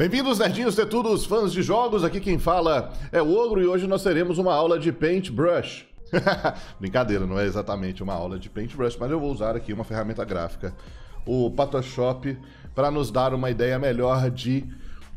Bem-vindos, nerdinhos, tetudos, fãs de jogos. Aqui quem fala é o Ogro e hoje nós teremos uma aula de Paintbrush. Brincadeira, não é exatamente uma aula de Paintbrush, mas eu vou usar aqui uma ferramenta gráfica, o Photoshop, para nos dar uma ideia melhor de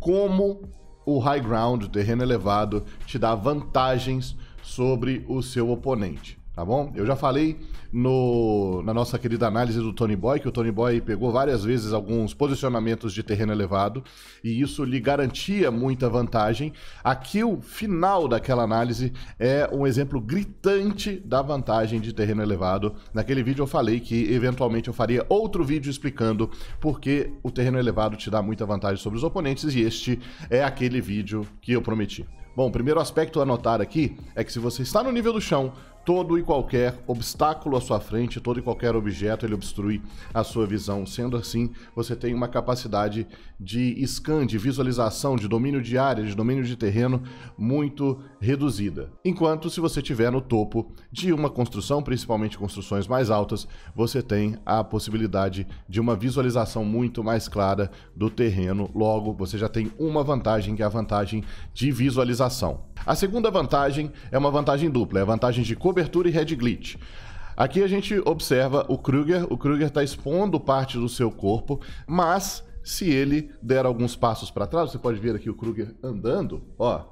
como o high ground, o terreno elevado, te dá vantagens sobre o seu oponente tá bom? Eu já falei no, na nossa querida análise do Tony Boy que o Tony Boy pegou várias vezes alguns posicionamentos de terreno elevado e isso lhe garantia muita vantagem. Aqui o final daquela análise é um exemplo gritante da vantagem de terreno elevado. Naquele vídeo eu falei que eventualmente eu faria outro vídeo explicando porque o terreno elevado te dá muita vantagem sobre os oponentes e este é aquele vídeo que eu prometi. Bom, o primeiro aspecto a notar aqui é que se você está no nível do chão, todo e qualquer obstáculo à sua frente, todo e qualquer objeto, ele obstrui a sua visão. Sendo assim, você tem uma capacidade de scan, de visualização, de domínio de área, de domínio de terreno muito reduzida. Enquanto se você estiver no topo de uma construção, principalmente construções mais altas, você tem a possibilidade de uma visualização muito mais clara do terreno. Logo, você já tem uma vantagem, que é a vantagem de visualização. A segunda vantagem é uma vantagem dupla, é a vantagem de cobertura e head glitch. Aqui a gente observa o Kruger, o Kruger está expondo parte do seu corpo, mas se ele der alguns passos para trás, você pode ver aqui o Kruger andando, ó,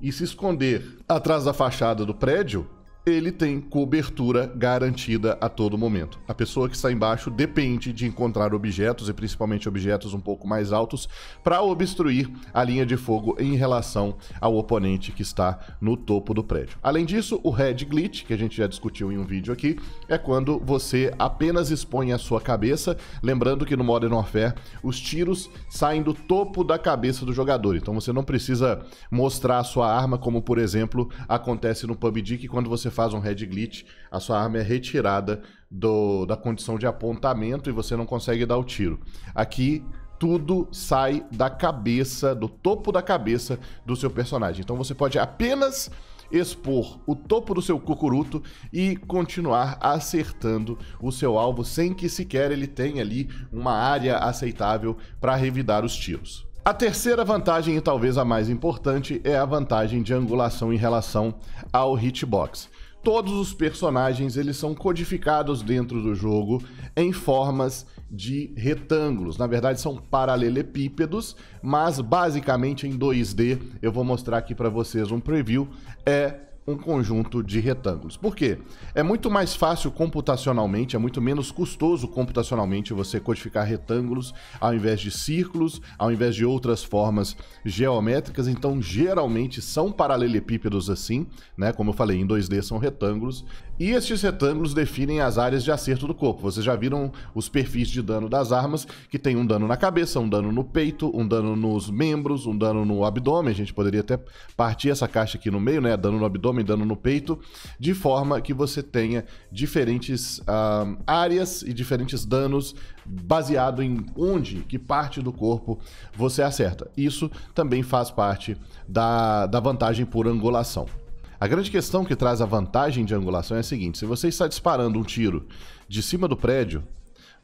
e se esconder atrás da fachada do prédio, ele tem cobertura garantida a todo momento. A pessoa que está embaixo depende de encontrar objetos, e principalmente objetos um pouco mais altos, para obstruir a linha de fogo em relação ao oponente que está no topo do prédio. Além disso, o Red Glitch, que a gente já discutiu em um vídeo aqui, é quando você apenas expõe a sua cabeça, lembrando que no Modern Warfare os tiros saem do topo da cabeça do jogador, então você não precisa mostrar a sua arma, como por exemplo acontece no PUBG, que quando você faz um head glitch, a sua arma é retirada do, da condição de apontamento e você não consegue dar o tiro. Aqui tudo sai da cabeça, do topo da cabeça do seu personagem. Então você pode apenas expor o topo do seu cucuruto e continuar acertando o seu alvo sem que sequer ele tenha ali uma área aceitável para revidar os tiros. A terceira vantagem, e talvez a mais importante, é a vantagem de angulação em relação ao hitbox todos os personagens eles são codificados dentro do jogo em formas de retângulos. Na verdade, são paralelepípedos, mas basicamente em 2D. Eu vou mostrar aqui para vocês um preview. É um conjunto de retângulos. Por quê? É muito mais fácil computacionalmente, é muito menos custoso computacionalmente você codificar retângulos ao invés de círculos, ao invés de outras formas geométricas. Então, geralmente são paralelepípedos assim, né? Como eu falei, em 2D são retângulos. E estes retângulos definem as áreas de acerto do corpo. Vocês já viram os perfis de dano das armas, que tem um dano na cabeça, um dano no peito, um dano nos membros, um dano no abdômen. A gente poderia até partir essa caixa aqui no meio, né? Dano no abdômen abdômen, dano no peito, de forma que você tenha diferentes uh, áreas e diferentes danos baseado em onde, que parte do corpo você acerta. Isso também faz parte da, da vantagem por angulação. A grande questão que traz a vantagem de angulação é a seguinte: se você está disparando um tiro de cima do prédio,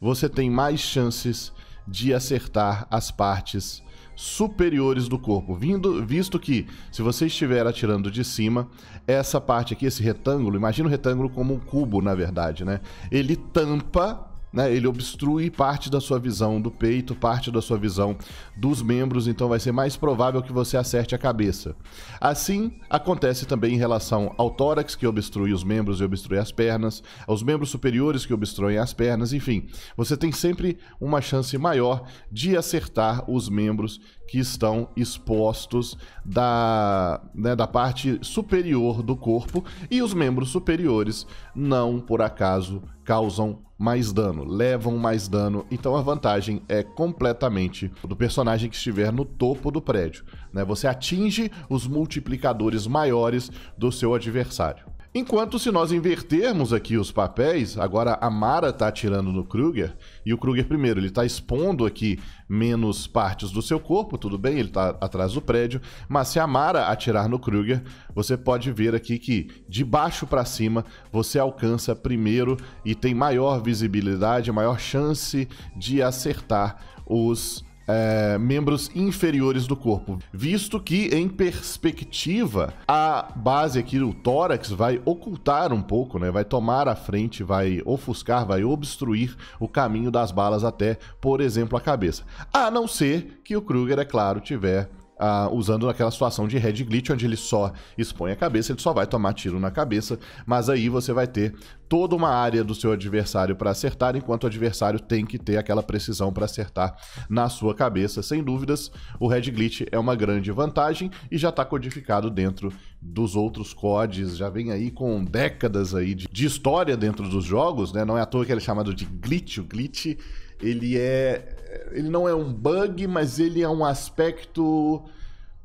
você tem mais chances de acertar as partes superiores do corpo, vindo, visto que se você estiver atirando de cima, essa parte aqui, esse retângulo, imagina o retângulo como um cubo, na verdade, né? Ele tampa né? Ele obstrui parte da sua visão do peito, parte da sua visão dos membros, então vai ser mais provável que você acerte a cabeça. Assim, acontece também em relação ao tórax, que obstrui os membros e obstrui as pernas, aos membros superiores, que obstruem as pernas, enfim. Você tem sempre uma chance maior de acertar os membros que estão expostos da, né, da parte superior do corpo e os membros superiores não, por acaso, causam mais dano, levam mais dano, então a vantagem é completamente do personagem que estiver no topo do prédio. Né? Você atinge os multiplicadores maiores do seu adversário. Enquanto se nós invertermos aqui os papéis, agora a Mara está atirando no Kruger, e o Kruger primeiro, ele está expondo aqui menos partes do seu corpo, tudo bem, ele está atrás do prédio, mas se a Mara atirar no Kruger, você pode ver aqui que de baixo para cima você alcança primeiro e tem maior visibilidade, maior chance de acertar os é, membros inferiores do corpo, visto que, em perspectiva, a base aqui, do tórax, vai ocultar um pouco, né? vai tomar a frente, vai ofuscar, vai obstruir o caminho das balas até, por exemplo, a cabeça. A não ser que o Kruger, é claro, tiver Uh, usando aquela situação de head glitch, onde ele só expõe a cabeça, ele só vai tomar tiro na cabeça, mas aí você vai ter toda uma área do seu adversário para acertar, enquanto o adversário tem que ter aquela precisão para acertar na sua cabeça. Sem dúvidas, o head glitch é uma grande vantagem e já está codificado dentro dos outros codes, já vem aí com décadas aí de, de história dentro dos jogos, né? Não é à toa que ele é chamado de glitch, o glitch ele é. Ele não é um bug, mas ele é um aspecto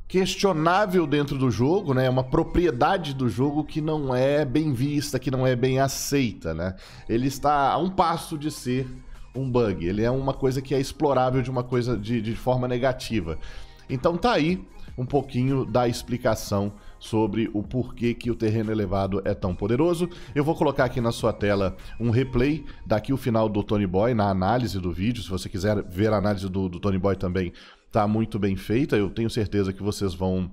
questionável dentro do jogo, né? É uma propriedade do jogo que não é bem vista, que não é bem aceita, né? Ele está a um passo de ser um bug. Ele é uma coisa que é explorável de uma coisa de, de forma negativa. Então tá aí um pouquinho da explicação sobre o porquê que o terreno elevado é tão poderoso. Eu vou colocar aqui na sua tela um replay daqui o final do Tony Boy na análise do vídeo. Se você quiser ver a análise do, do Tony Boy também, tá muito bem feita. Eu tenho certeza que vocês vão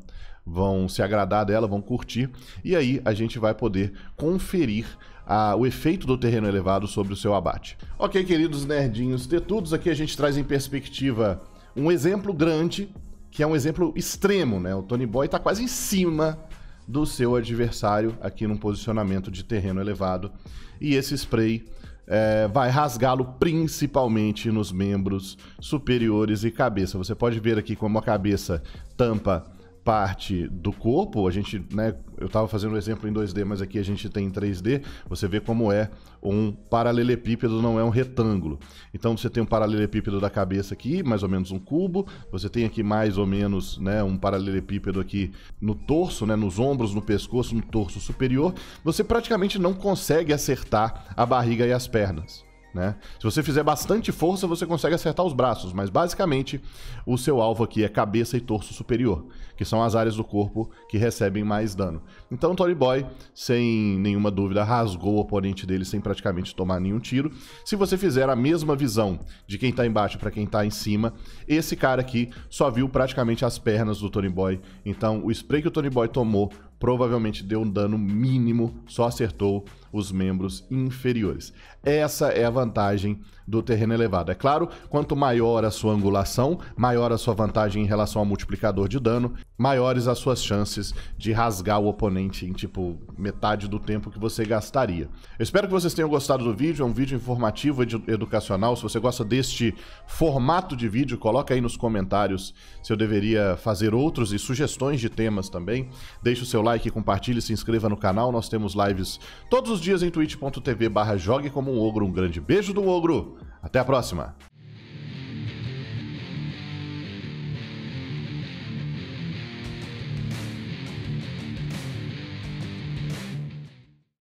vão se agradar dela, vão curtir e aí a gente vai poder conferir a, ah, o efeito do terreno elevado sobre o seu abate. Ok, queridos nerdinhos, de todos aqui a gente traz em perspectiva um exemplo grande que é um exemplo extremo, né? O Tony Boy está quase em cima do seu adversário aqui num posicionamento de terreno elevado. E esse spray é, vai rasgá-lo principalmente nos membros superiores e cabeça. Você pode ver aqui como a cabeça tampa parte do corpo, a gente, né, eu estava fazendo o um exemplo em 2D, mas aqui a gente tem em 3D, você vê como é um paralelepípedo, não é um retângulo. Então você tem um paralelepípedo da cabeça aqui, mais ou menos um cubo, você tem aqui mais ou menos, né, um paralelepípedo aqui no torso, né, nos ombros, no pescoço, no torso superior, você praticamente não consegue acertar a barriga e as pernas. Né? Se você fizer bastante força, você consegue acertar os braços, mas basicamente o seu alvo aqui é cabeça e torso superior, que são as áreas do corpo que recebem mais dano. Então, Tory Boy, sem nenhuma dúvida, rasgou o oponente dele sem praticamente tomar nenhum tiro. Se você fizer a mesma visão de quem está embaixo para quem está em cima, esse cara aqui só viu praticamente as pernas do Tony Boy. Então, o spray que o Tony Boy tomou provavelmente deu um dano mínimo, só acertou os membros inferiores. Essa é a vantagem do terreno elevado. É claro, quanto maior a sua angulação, maior a sua vantagem em relação ao multiplicador de dano maiores as suas chances de rasgar o oponente em tipo metade do tempo que você gastaria. Eu espero que vocês tenham gostado do vídeo, é um vídeo informativo e educacional. Se você gosta deste formato de vídeo, coloca aí nos comentários se eu deveria fazer outros e sugestões de temas também. Deixe o seu like, compartilhe, se inscreva no canal. Nós temos lives todos os dias em twitch.tv/jogue como um ogro. Um grande beijo do ogro. Até a próxima.